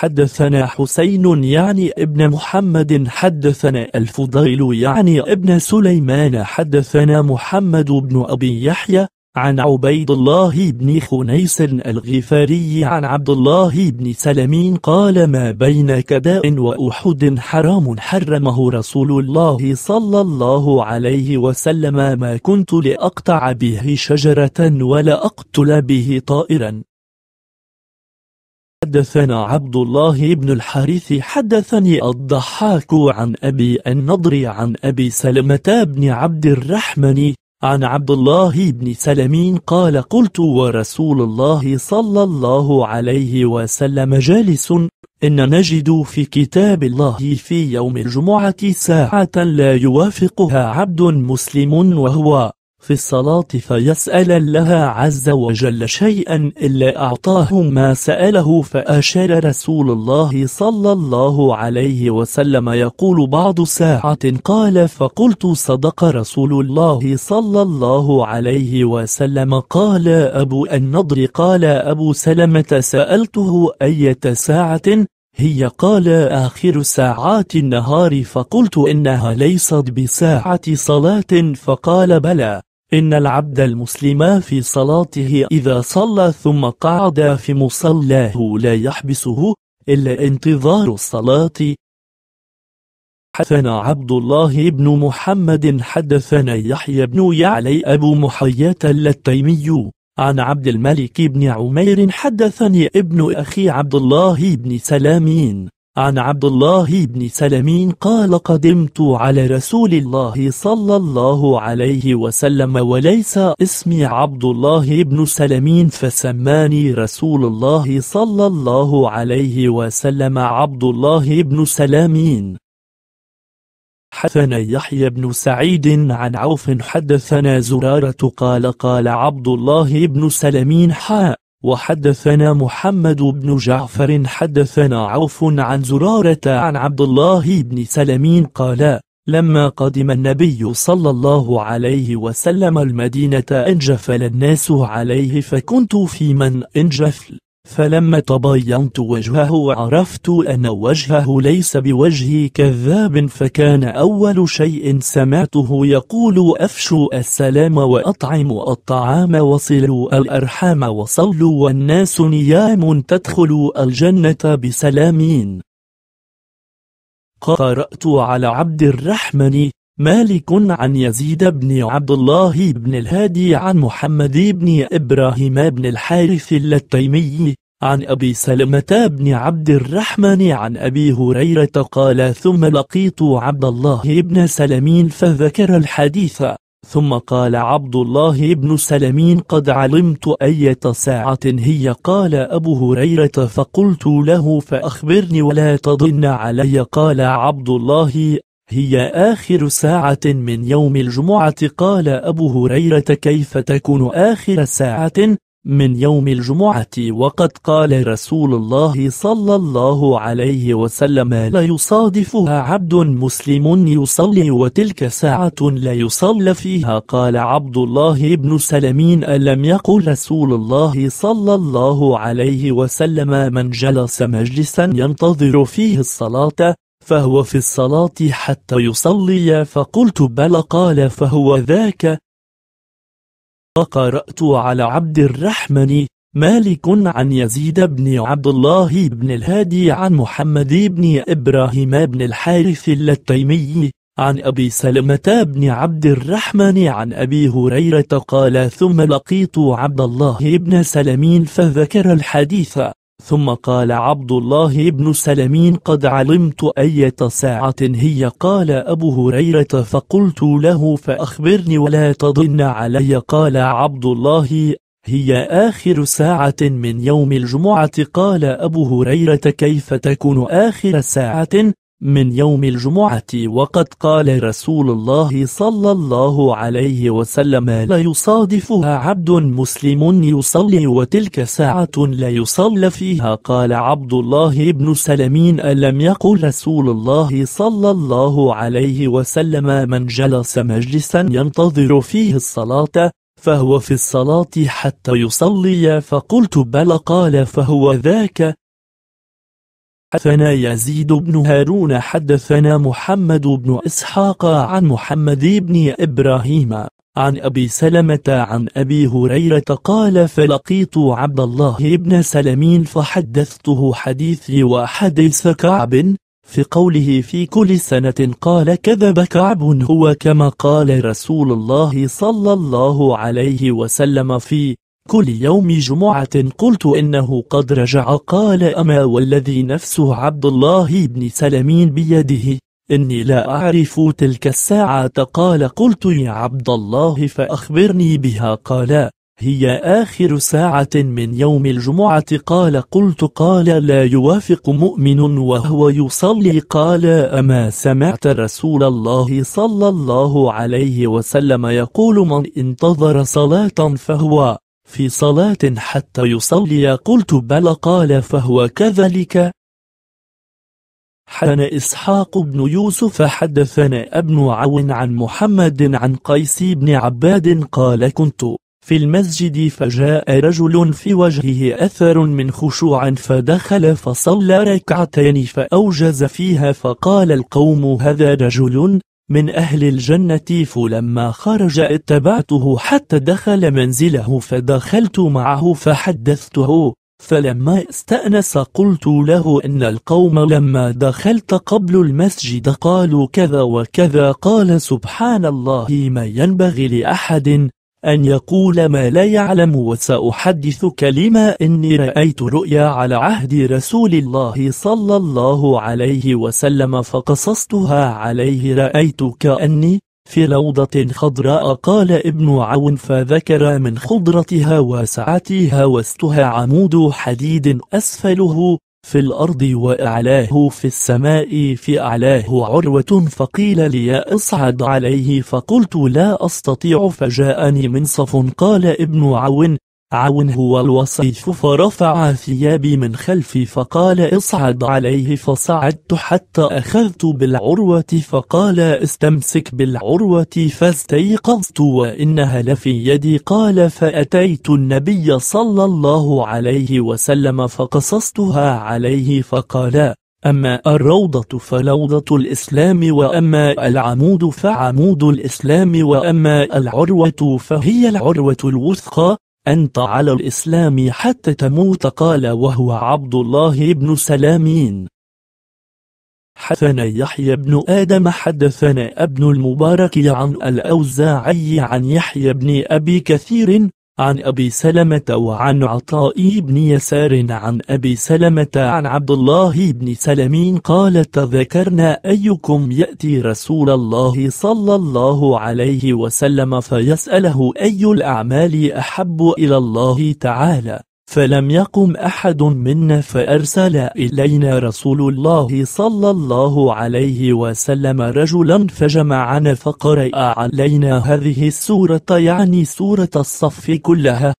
حدثنا حسين يعني ابن محمد حدثنا الفضيل يعني ابن سليمان حدثنا محمد بن أبي يحيى عن عبيد الله بن خنيس الغفاري عن عبد الله بن سلمين قال ما بين كداء وأحد حرام حرمه رسول الله صلى الله عليه وسلم ما كنت لأقطع به شجرة ولا أقتل به طائرا حدثنا عبد الله بن الحارث حدثني الضحاك عن أبي النضر عن أبي سلمة بن عبد الرحمن عن عبد الله بن سلمين قال قلت ورسول الله صلى الله عليه وسلم جالس إن نجد في كتاب الله في يوم الجمعة ساعة لا يوافقها عبد مسلم وهو في الصلاة فيسأل الله عز وجل شيئا إلا أعطاه ما سأله فأشار رسول الله صلى الله عليه وسلم يقول بعض ساعة قال فقلت صدق رسول الله صلى الله عليه وسلم قال أبو النضر قال أبو سلمة سألته أية ساعة هي قال آخر ساعات النهار فقلت إنها ليست بساعة صلاة فقال بلى إن العبد المسلم في صلاته إذا صلى ثم قعد في مصلاه لا يحبسه إلا انتظار الصلاة حدثنا عبد الله بن محمد حدثنا يحيى بن يعلي أبو محياة التيمي عن عبد الملك بن عمير حدثني ابن أخي عبد الله بن سلامين عن عبد الله بن سلمين قال قدمت على رسول الله صلى الله عليه وسلم وليس اسمي عبد الله بن سلمين فسماني رسول الله صلى الله عليه وسلم عبد الله بن سلامين حدثنا يحيى بن سعيد عن عوف حدثنا زرارة قال قال عبد الله بن سلمين حاء وحدثنا محمد بن جعفر حدثنا عوف عن زرارة عن عبد الله بن سلمين قال لما قدم النبي صلى الله عليه وسلم المدينة انجفل الناس عليه فكنت في من انجفل فلما تبينت وجهه وعرفت أن وجهه ليس بوجه كذاب فكان أول شيء سمعته يقول أفشوا السلام وأطعموا الطعام وصلوا الأرحام وصلوا والناس نيام تدخل الجنة بسلامين قرأت على عبد الرحمن مالك عن يزيد بن عبد الله بن الهادي عن محمد بن إبراهيم بن الحارث التيمي عن أبي سلمة بن عبد الرحمن عن أبي هريرة قال ثم لقيت عبد الله بن سلمين فذكر الحديث ثم قال عبد الله بن سلمين قد علمت أية ساعة هي قال أبو هريرة فقلت له فأخبرني ولا تضن علي قال عبد الله هي آخر ساعة من يوم الجمعة قال أبو هريرة كيف تكون آخر ساعة من يوم الجمعة وقد قال رسول الله صلى الله عليه وسلم لا يصادفها عبد مسلم يصلي وتلك ساعة لا يصلى فيها قال عبد الله بن سلمين ألم يقل رسول الله صلى الله عليه وسلم من جلس مجلسا ينتظر فيه الصلاة فهو في الصلاة حتى يصلي فقلت بل قال فهو ذاك فقرأت على عبد الرحمن مالك عن يزيد بن عبد الله بن الهادي عن محمد بن إبراهيم بن الحارث اللتيمي عن أبي سلمة بن عبد الرحمن عن أبي هريرة قال ثم لقيت عبد الله بن سلمين فذكر الحديث ثم قال عبد الله بن سلمين قد علمت أية ساعة هي قال أبو هريرة فقلت له فأخبرني ولا تضن علي قال عبد الله هي آخر ساعة من يوم الجمعة قال أبو هريرة كيف تكون آخر ساعة من يوم الجمعة وقد قال رسول الله صلى الله عليه وسلم لا يصادفها عبد مسلم يصلي وتلك ساعة لا يصلى فيها قال عبد الله بن سلمين ألم يقل رسول الله صلى الله عليه وسلم من جلس مجلسا ينتظر فيه الصلاة فهو في الصلاة حتى يصلي فقلت بل قال فهو ذاك حدثنا يزيد بن هارون حدثنا محمد بن إسحاق عن محمد بن إبراهيم عن أبي سلمة عن أبي هريرة قال فلقيت عبد الله بن سلمين فحدثته حديثي وحديث كعب في قوله في كل سنة قال كذب كعب هو كما قال رسول الله صلى الله عليه وسلم في كل يوم جمعة قلت إنه قد رجع قال أما والذي نفسه عبد الله بن سلمين بيده إني لا أعرف تلك الساعة قال قلت يا عبد الله فأخبرني بها قال هي آخر ساعة من يوم الجمعة قال قلت قال لا يوافق مؤمن وهو يصلي قال أما سمعت رسول الله صلى الله عليه وسلم يقول من انتظر صلاة فهو في صلاة حتى يصلي قلت بل قال فهو كذلك حدثنا إسحاق بن يوسف حدثنا ابن عون عن محمد عن قيس بن عباد قال كنت في المسجد فجاء رجل في وجهه أثر من خشوع فدخل فصلى ركعتين فأوجز فيها فقال القوم هذا رجل من أهل الجنة فلما خرج اتبعته حتى دخل منزله فدخلت معه فحدثته فلما استأنس قلت له إن القوم لما دخلت قبل المسجد قالوا كذا وكذا قال سبحان الله ما ينبغي لأحد أن يقول ما لا يعلم وسأحدثك لما إني رأيت رؤيا على عهد رسول الله صلى الله عليه وسلم فقصصتها عليه رأيت كأني في روضة خضراء قال ابن عون فذكر من خضرتها وسعتها واستها عمود حديد أسفله في الأرض وأعلاه في السماء في أعلاه عروة فقيل لي أصعد عليه فقلت لا أستطيع فجاءني منصف قال ابن عون عون هو الوصيف فرفع ثيابي من خلفي فقال اصعد عليه فصعدت حتى أخذت بالعروة فقال استمسك بالعروة فاستيقظت وإنها لفي يدي قال فأتيت النبي صلى الله عليه وسلم فقصصتها عليه فقال أما الروضة فروضة الإسلام وأما العمود فعمود الإسلام وأما العروة فهي العروة الوثقى أنت على الإسلام حتى تموت قال وهو عبد الله بن سلامين حدثنا يحيى بن آدم حدثنا ابن المبارك عن الأوزاعي عن يحيى بن أبي كثير عن أبي سلمة وعن عطاء بن يسار عن أبي سلمة عن عبد الله بن سلمين قال تذكرنا أيكم يأتي رسول الله صلى الله عليه وسلم فيسأله أي الأعمال أحب إلى الله تعالى فلم يقم أحد منا فأرسل إلينا رسول الله صلى الله عليه وسلم رجلا فجمعنا فقرأ علينا هذه السورة يعني سورة الصف كلها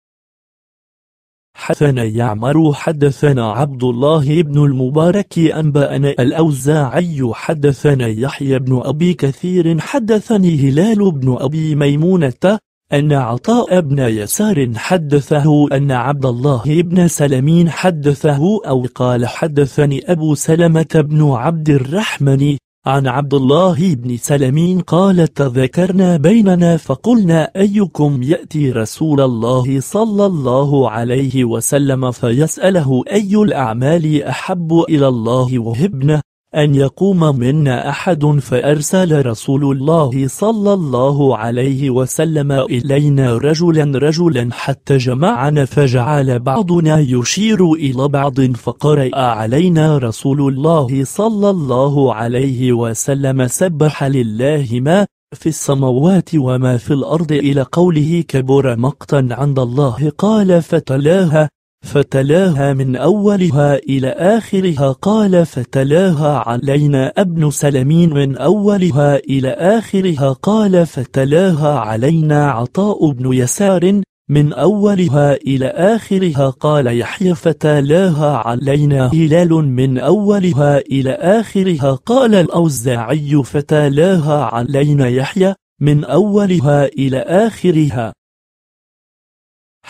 حدثنا يعمر حدثنا عبد الله بن المبارك أنبأنا الأوزاعي حدثنا يحيى بن أبي كثير حدثني هلال بن أبي ميمونة أن عطاء بن يسار حدثه أن عبد الله بن سلمين حدثه أو قال حدثني أبو سلمة بن عبد الرحمن عن عبد الله بن سلمين قال تذكرنا بيننا فقلنا أيكم يأتي رسول الله صلى الله عليه وسلم فيسأله أي الأعمال أحب إلى الله وهبنه أن يقوم منا أحد فأرسل رسول الله صلى الله عليه وسلم إلينا رجلا رجلا حتى جمعنا فجعل بعضنا يشير إلى بعض فقرأ علينا رسول الله صلى الله عليه وسلم سبح لله ما في السماوات وما في الأرض إلى قوله كبر مقتا عند الله قال فتلاها فتلاها من أولها إلى آخرها قال فتلاها علينا ابن سلمين من أولها إلى آخرها قال فتلاها علينا عطاء بن يسار من أولها إلى آخرها قال يحيى فتلاها علينا هلال من أولها إلى آخرها قال الأوزاعي فتلاها علينا يحيى من أولها إلى آخرها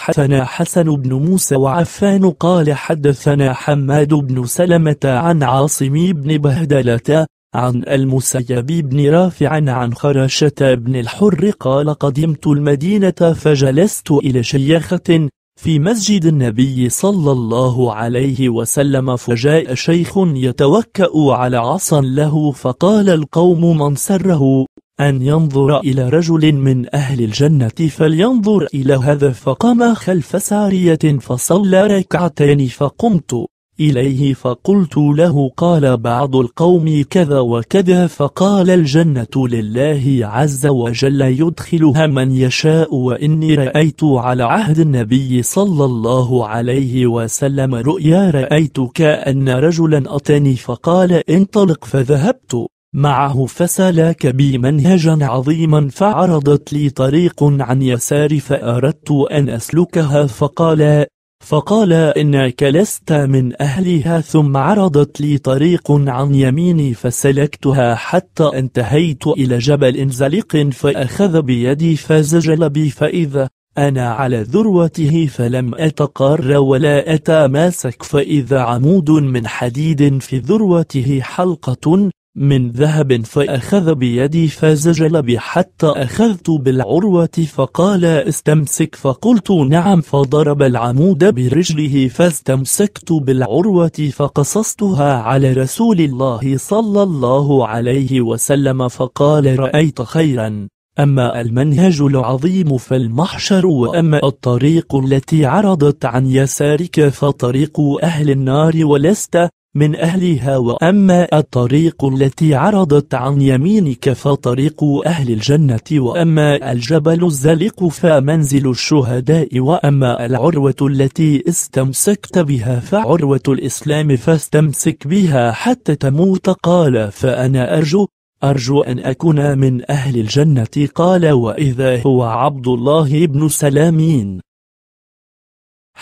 حدثنا حسن بن موسى وعفان قال حدثنا حماد بن سلمة عن عاصم بن بهدلة عن المسيب بن رافع عن خرشة بن الحر قال قدمت المدينة فجلست إلى شيخة في مسجد النبي صلى الله عليه وسلم فجاء شيخ يتوكأ على عصا له فقال القوم من سره أن ينظر إلى رجل من أهل الجنة فلينظر إلى هذا فقام خلف سارية فصلى ركعتين فقمت إليه فقلت له قال بعض القوم كذا وكذا فقال الجنة لله عز وجل يدخلها من يشاء وإني رأيت على عهد النبي صلى الله عليه وسلم رؤيا رأيت كأن رجلا أتاني فقال انطلق فذهبت معه فسلاك بي منهجا عظيما فعرضت لي طريق عن يسار فأردت أن أسلكها فقال فقال إنك لست من أهلها ثم عرضت لي طريق عن يميني فسلكتها حتى انتهيت إلى جبل زلق فأخذ بيدي فزجل بي فإذا أنا على ذروته فلم أتقر ولا أتماسك فإذا عمود من حديد في ذروته حلقة من ذهب فأخذ بيدي فزجل بي حتى أخذت بالعروة فقال استمسك فقلت نعم فضرب العمود برجله فاستمسكت بالعروة فقصصتها على رسول الله صلى الله عليه وسلم فقال رأيت خيرا أما المنهج العظيم فالمحشر وأما الطريق التي عرضت عن يسارك فطريق أهل النار ولست من أهلها وأما الطريق التي عرضت عن يمينك فطريق أهل الجنة وأما الجبل الزلق فمنزل الشهداء وأما العروة التي استمسكت بها فعروة الإسلام فاستمسك بها حتى تموت قال فأنا أرجو أرجو أن أكون من أهل الجنة قال وإذا هو عبد الله بن سلامين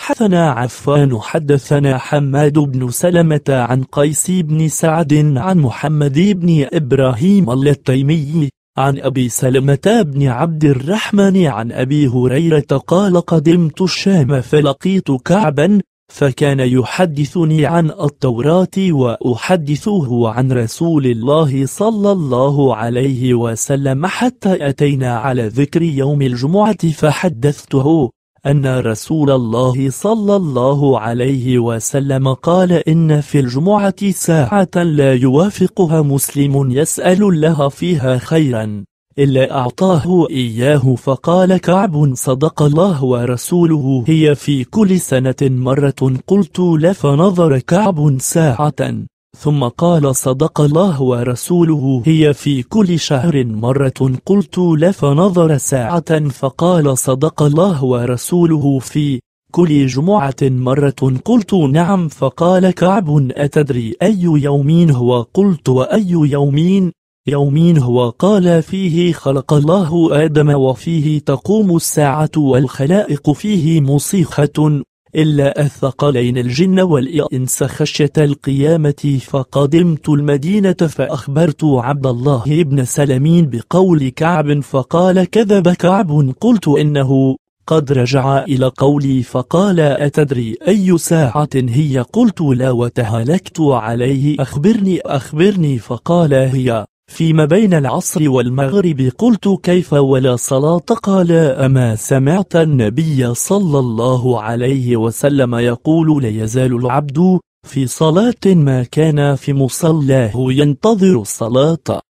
حدثنا عفان حدثنا حماد بن سلمة عن قيس بن سعد عن محمد بن إبراهيم التيمي عن أبي سلمة بن عبد الرحمن عن أبي هريرة قال قدمت الشام فلقيت كعبا فكان يحدثني عن التوراة وأحدثه عن رسول الله صلى الله عليه وسلم حتى أتينا على ذكر يوم الجمعة فحدثته أن رسول الله صلى الله عليه وسلم قال إن في الجمعة ساعة لا يوافقها مسلم يسأل لها فيها خيرا إلا أعطاه إياه فقال كعب صدق الله ورسوله هي في كل سنة مرة قلت لفنظر كعب ساعة ثم قال صدق الله ورسوله هي في كل شهر مرة قلت لا فنظر ساعة فقال صدق الله ورسوله في كل جمعة مرة قلت نعم فقال كعب أتدري أي يومين هو قلت وأي يومين يومين هو قال فيه خلق الله آدم وفيه تقوم الساعة والخلائق فيه مصيخة إلا الثقلين الجن والإنس خشية القيامة فقدمت المدينة فأخبرت عبد الله بن سلمين بقول كعب فقال كذب كعب قلت إنه قد رجع إلى قولي فقال أتدري أي ساعة هي قلت لا وتهلكت عليه أخبرني أخبرني فقال هي فيما بين العصر والمغرب قلت كيف ولا صلاة قال أما سمعت النبي صلى الله عليه وسلم يقول لا يزال العبد في صلاة ما كان في مصلاه ينتظر الصلاة